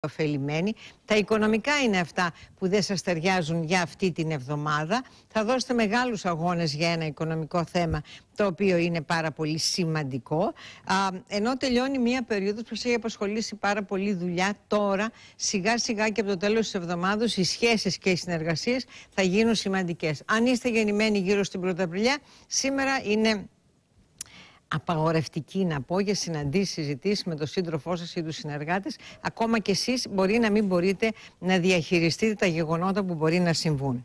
ωφελημένοι. Τα οικονομικά είναι αυτά που δεν σας ταιριάζουν για αυτή την εβδομάδα. Θα δώσετε μεγάλους αγώνες για ένα οικονομικό θέμα το οποίο είναι πάρα πολύ σημαντικό. ενώ τελειώνει μία περίοδος που σας έχει απασχολήσει πάρα πολύ δουλειά τώρα, σιγά σιγά και από το τέλος της εβδομάδας οι σχέσεις και οι συνεργασίες θα γίνουν σημαντικές. Αν είστε γεννημένοι γύρω στην Πρωταπριλιά, σήμερα είναι απαγορευτική να πω για συναντήσεις, συζητήσεις με τον σύντροφό σας ή τους συνεργάτες. Ακόμα και εσείς μπορεί να μην μπορείτε να διαχειριστείτε τα γεγονότα που μπορεί να συμβούν.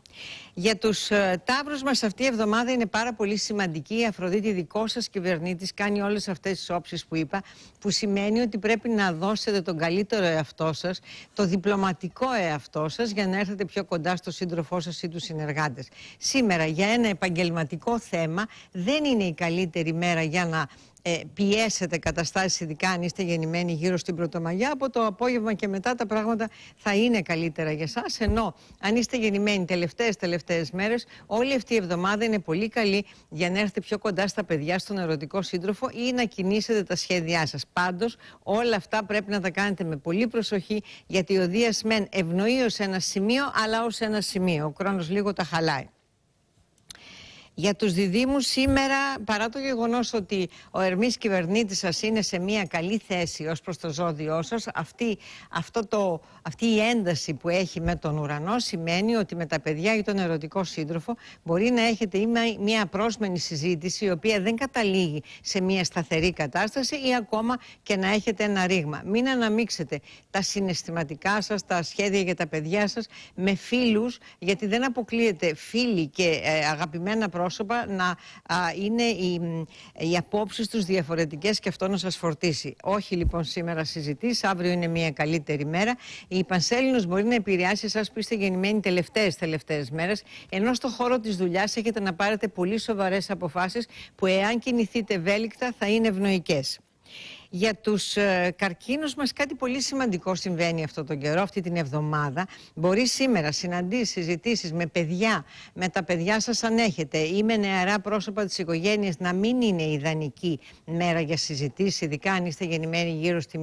Για του ε, τάβρους μας, αυτή η εβδομάδα είναι πάρα πολύ σημαντική. Η Αφροδίτη, δικός σας κυβερνήτης, κάνει όλες αυτές τις όψεις που είπα, που σημαίνει ότι πρέπει να δώσετε τον καλύτερο εαυτό σας, το διπλωματικό εαυτό σας, για να έρθετε πιο κοντά στο σύντροφό σας ή τους συνεργάτες. Σήμερα, για ένα επαγγελματικό θέμα, δεν είναι η καλύτερη μέρα για να ε, πιέσετε καταστάσεις ειδικά αν είστε γεννημένοι γύρω στην Πρωτομαγιά από το απόγευμα και μετά τα πράγματα θα είναι καλύτερα για εσά. ενώ αν είστε γεννημένοι τελευταίες τελευταίες μέρες όλη αυτή η εβδομάδα είναι πολύ καλή για να έρθετε πιο κοντά στα παιδιά στον ερωτικό σύντροφο ή να κινήσετε τα σχέδιά σας. Πάντως, όλα αυτά πρέπει να τα κάνετε με πολύ προσοχή γιατί ο Δίας Μεν ευνοεί ως ένα σημείο αλλά ως ένα σημείο ο χρόνος λίγο τα χαλάει για τους διδήμους σήμερα, παρά το γεγονός ότι ο Ερμής κυβερνήτης σας είναι σε μια καλή θέση ως προς το ζώδιό σας, αυτή, αυτό το, αυτή η ένταση που έχει με τον ουρανό σημαίνει ότι με τα παιδιά ή τον ερωτικό σύντροφο μπορεί να έχετε ή μια πρόσμενη συζήτηση η οποία δεν καταλήγει σε μια σταθερή κατάσταση ή ακόμα και να έχετε ένα ρήγμα. Μην αναμίξετε τα συναισθηματικά σας, τα σχέδια για τα παιδιά σας με φίλους, γιατί δεν αποκλείεται φίλοι και ε, αγαπημένα πρόσωπα πρόσωπα να είναι οι, οι απόψεις τους διαφορετικές και αυτό να σας φορτίσει. Όχι λοιπόν σήμερα συζητήσεις, αύριο είναι μια καλύτερη μέρα. Η Πανσέλινος μπορεί να επηρεάσει εσάς που είστε γεννημένοι τελευταίες τελευταίες μέρες, ενώ στο χώρο της δουλειάς έχετε να πάρετε πολύ σοβαρές αποφάσεις που εάν κινηθείτε ευέλικτα θα είναι ευνοϊκές. Για τους ε, καρκίνους μας κάτι πολύ σημαντικό συμβαίνει αυτό τον καιρό, αυτή την εβδομάδα. Μπορεί σήμερα συναντήσεις, συζητήσεις με παιδιά, με τα παιδιά σας αν έχετε ή με νεαρά πρόσωπα της οικογένειας να μην είναι ιδανική μέρα για συζητήσεις, ειδικά αν είστε γεννημένοι γύρω στη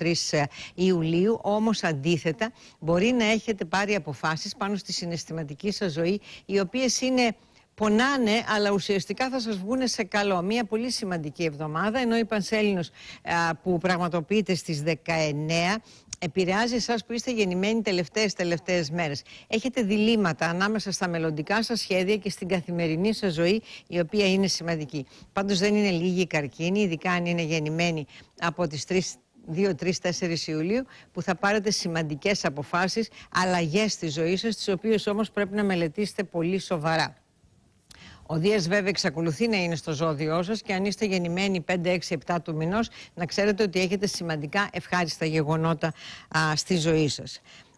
1-2-3 ε, Ιουλίου. Όμως αντίθετα μπορεί να έχετε πάρει αποφάσεις πάνω στη συναισθηματική σας ζωή, οι οποίες είναι πονάνε, αλλά ουσιαστικά θα σας βγουν σε καλό. Μία πολύ σημαντική εβδομάδα, ενώ η Πανσέλινος που πραγματοποιείται στις 19, επηρεάζει εσάς που είστε γεννημένοι τελευταίες τελευταίες-τελευταίες μέρες. Έχετε διλήμματα ανάμεσα στα μελλοντικά σας σχέδια και στην καθημερινή σας ζωή, η οποία είναι σημαντική. Πάντως δεν είναι λίγοι η καρκίνοι, ειδικά αν είναι γεννημένοι από τις 3. 2-3-4 Ιουλίου που θα πάρετε σημαντικές αποφάσεις, αλλαγές στη ζωή σας, τις οποίες όμως πρέπει να μελετήσετε πολύ σοβαρά. Ο Δίας βέβαια εξακολουθεί να είναι στο ζώδιό σας και αν είστε γεννημένοι 5, 6, 7 του μηνός, να ξέρετε ότι έχετε σημαντικά ευχάριστα γεγονότα στη ζωή σας.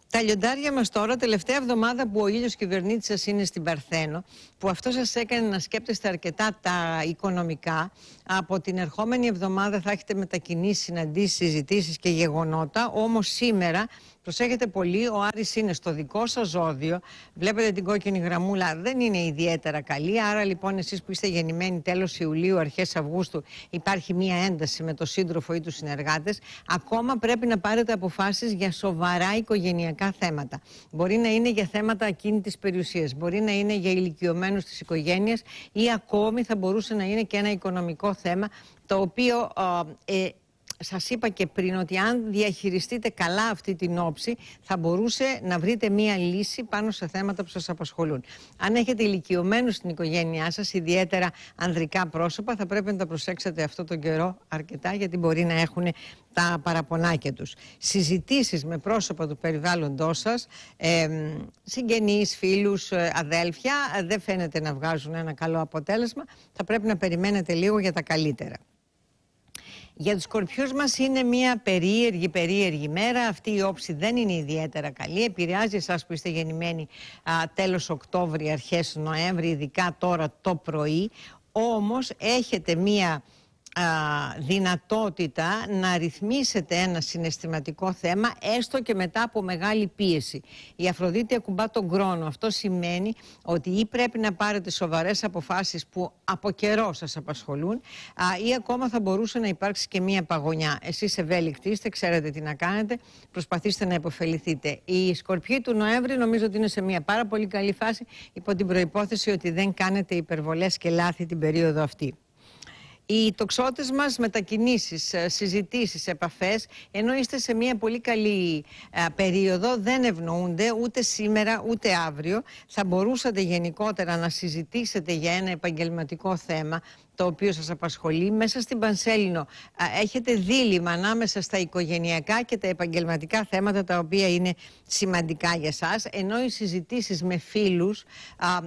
Τα λιοντάρια μας τώρα, τελευταία εβδομάδα που ο ήλιος κυβερνήτης σας είναι στην Παρθένο, που αυτό σας έκανε να σκέπτεστε αρκετά τα οικονομικά. Από την ερχόμενη εβδομάδα θα έχετε μετακινήσει, συναντήσεις, συζητήσεις και γεγονότα. Όμως σήμερα Προσέχετε πολύ, ο Άρης είναι στο δικό σας ζώδιο. Βλέπετε την κόκκινη γραμμούλα, δεν είναι ιδιαίτερα καλή. Άρα λοιπόν εσείς που είστε γεννημένοι τέλος Ιουλίου, αρχές Αυγούστου, υπάρχει μία ένταση με το σύντροφο ή τους συνεργάτες. Ακόμα πρέπει να πάρετε αποφάσεις για σοβαρά οικογενειακά θέματα. Μπορεί να είναι για θέματα ακίνητης περιουσίας, μπορεί να είναι για ηλικιωμένους της οικογένειας ή ακόμη θα μπορούσε να είναι και ένα οικονομικό θέμα το οποίο ε, σας είπα και πριν ότι αν διαχειριστείτε καλά αυτή την όψη θα μπορούσε να βρείτε μία λύση πάνω σε θέματα που σας απασχολούν. Αν έχετε ηλικιωμένους στην οικογένειά σας, ιδιαίτερα ανδρικά πρόσωπα, θα πρέπει να τα προσέξετε αυτό τον καιρό αρκετά γιατί μπορεί να έχουν τα παραπονάκια τους. Συζητήσεις με πρόσωπα του περιβάλλοντός σας, ε, συγγενείς, φίλους, ε, αδέλφια, ε, δεν φαίνεται να βγάζουν ένα καλό αποτέλεσμα. Θα πρέπει να περιμένετε λίγο για τα καλύτερα. Για τους σκορπιούς μας είναι μια περίεργη, περίεργη μέρα. Αυτή η όψη δεν είναι ιδιαίτερα καλή. Επηρεάζει εσάς που είστε γεννημένοι α, τέλος Οκτώβρη, αρχές Νοέμβρη, ειδικά τώρα το πρωί. Όμως έχετε μια δυνατότητα να ρυθμίσετε ένα συναισθηματικό θέμα έστω και μετά από μεγάλη πίεση. Η Αφροδίτη ακουμπά τον χρόνο. Αυτό σημαίνει ότι ή πρέπει να πάρετε σοβαρές αποφάσεις που από καιρό σας απασχολούν ή ακόμα θα μπορούσε να υπάρξει και μία παγωνιά. Εσείς ευέλικτοι είστε, ξέρετε τι να κάνετε, προσπαθήστε να υποφεληθείτε. Η σκορπιή του Νοέμβρη νομίζω ότι είναι σε μία πάρα πολύ καλή φάση υπό την προϋπόθεση ότι δεν κάνετε υπερβολές και λάθη την περίοδο αυτή. Οι τοξότες μας μετακινήσεις, ε, συζητήσεις, επαφές, ενώ είστε σε μια πολύ καλή ε, περίοδο, δεν ευνοούνται ούτε σήμερα ούτε αύριο. Θα μπορούσατε γενικότερα να συζητήσετε για ένα επαγγελματικό θέμα το οποίο σας απασχολεί. Μέσα στην Πανσέλινο έχετε δίλημα ανάμεσα στα οικογενειακά και τα επαγγελματικά θέματα τα οποία είναι σημαντικά για σας, ενώ οι συζητήσεις με φίλους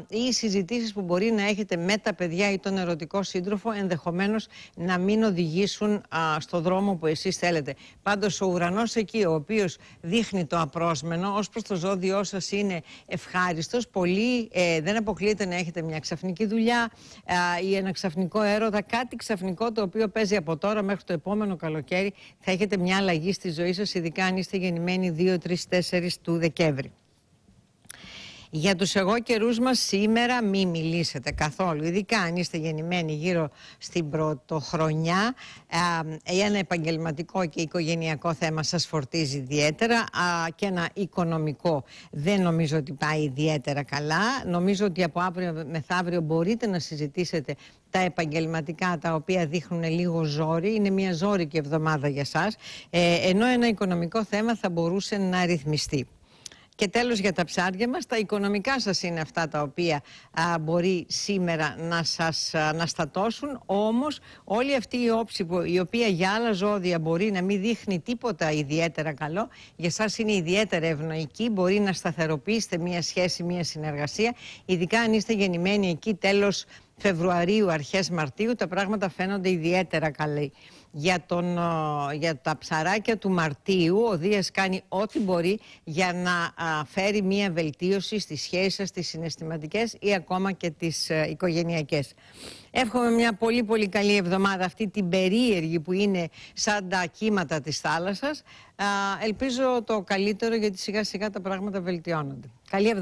ή οι συζητήσεις που μπορεί να έχετε με τα παιδιά ή τον ερωτικό σύντροφο ενδεχομένως να μην οδηγήσουν στο δρόμο που εσείς θέλετε. Πάντως ο ουρανός εκεί, ο οποίος δείχνει το απρόσμενο, ως προς το ζώδιό σας είναι ευχάριστος, πολύ, ε, δεν αποκλείεται να έχετε μια ξαφνική δουλειά ή ένα ξαφνικό ερωτικό έρωτα, κάτι ξαφνικό το οποίο παίζει από τώρα μέχρι το επόμενο καλοκαίρι. Θα έχετε μια αλλαγή στη ζωή σας, ειδικά αν είστε γεννημένοι 2, 3, 4 του Δεκέμβρη. Για τους εγώ καιρούς μας σήμερα μη μιλήσετε καθόλου, ειδικά αν είστε γεννημένοι γύρω στην πρωτοχρονιά. Ένα επαγγελματικό και οικογενειακό θέμα σας φορτίζει ιδιαίτερα και ένα οικονομικό δεν νομίζω ότι πάει ιδιαίτερα καλά. Νομίζω ότι από αύριο μεθαύριο μπορείτε να συζητήσετε τα επαγγελματικά τα οποία δείχνουν λίγο ζόρι, είναι μια ζόρικη εβδομάδα για σας, ε, ενώ ένα οικονομικό θέμα θα μπορούσε να ρυθμιστεί. Και τέλος για τα ψάρια μας, τα οικονομικά σας είναι αυτά τα οποία μπορεί σήμερα να σας αναστατώσουν. Όμως όλη αυτή η όψη η οποία για άλλα ζώδια μπορεί να μην δείχνει τίποτα ιδιαίτερα καλό, για σας είναι ιδιαίτερα ευνοϊκή, μπορεί να σταθεροποιήσετε μία σχέση, μία συνεργασία, ειδικά αν είστε γεννημένοι εκεί τέλος Φεβρουαρίου, αρχές Μαρτίου, τα πράγματα φαίνονται ιδιαίτερα καλή για, τον, για τα ψαράκια του Μαρτίου. Ο Δίας κάνει ό,τι μπορεί για να φέρει μία βελτίωση στις σχέσεις σας, στις συναισθηματικές ή ακόμα και τις ε, οικογενειακές. Εύχομαι μια πολύ πολύ καλή εβδομάδα αυτή την περίεργη που είναι σαν τα κύματα της θάλασσας. Ελπίζω το καλύτερο γιατί σιγά σιγά τα πράγματα βελτιώνονται. Καλή εβδομάδα.